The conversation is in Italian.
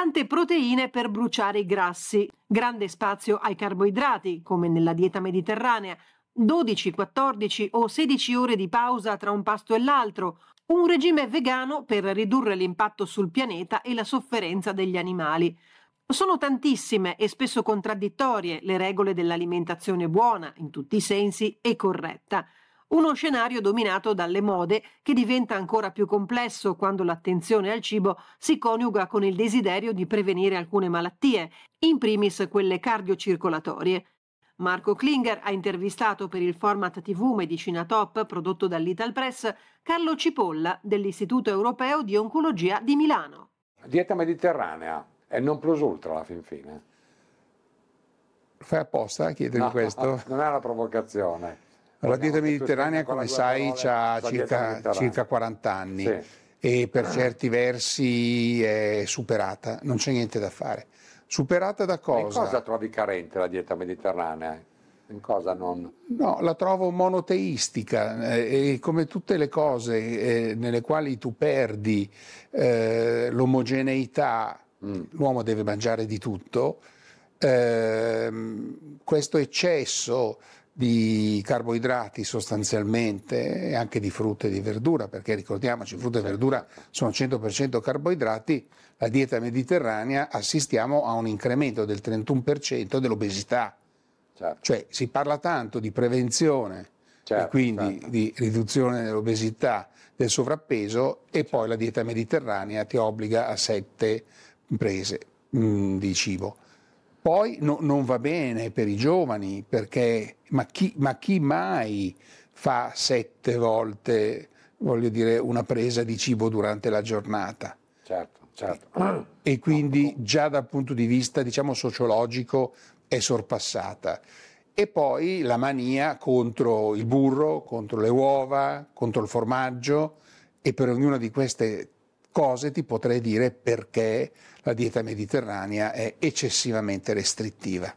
tante proteine per bruciare i grassi, grande spazio ai carboidrati, come nella dieta mediterranea, 12, 14 o 16 ore di pausa tra un pasto e l'altro, un regime vegano per ridurre l'impatto sul pianeta e la sofferenza degli animali. Sono tantissime e spesso contraddittorie le regole dell'alimentazione buona, in tutti i sensi, e corretta. Uno scenario dominato dalle mode, che diventa ancora più complesso quando l'attenzione al cibo si coniuga con il desiderio di prevenire alcune malattie, in primis quelle cardiocircolatorie. Marco Klinger ha intervistato per il format TV Medicina Top prodotto dall'Ital Press Carlo Cipolla dell'Istituto Europeo di Oncologia di Milano. Dieta mediterranea è non plus ultra alla fin fine. Fai apposta a chiedermi no, questo? Non è una provocazione. La dieta mediterranea, come sai, ha circa, circa, 40 anni sì. e per certi versi è superata, non c'è niente da fare. Superata da cosa? In cosa trovi carente la dieta mediterranea? In cosa non... No, la trovo monoteistica eh, e come tutte le cose eh, nelle quali tu perdi eh, l'omogeneità, mm. l'uomo deve mangiare di tutto, ehm, questo eccesso di carboidrati sostanzialmente e anche di frutta e di verdura, perché ricordiamoci, frutta e certo. verdura sono 100% carboidrati, la dieta mediterranea assistiamo a un incremento del 31% dell'obesità. Certo. Cioè si parla tanto di prevenzione certo, e quindi certo. di riduzione dell'obesità, del sovrappeso e poi certo. la dieta mediterranea ti obbliga a sette prese mh, mm, di cibo. Poi no, non va bene per i giovani, perché ma chi, ma chi mai fa sette volte, voglio dire, una presa di cibo durante la giornata? Certo, certo. E quindi già dal punto di vista, diciamo, sociologico è sorpassata. E poi la mania contro il burro, contro le uova, contro il formaggio e per ognuna di queste cose ti potrei dire perché la dieta mediterranea è eccessivamente restrittiva.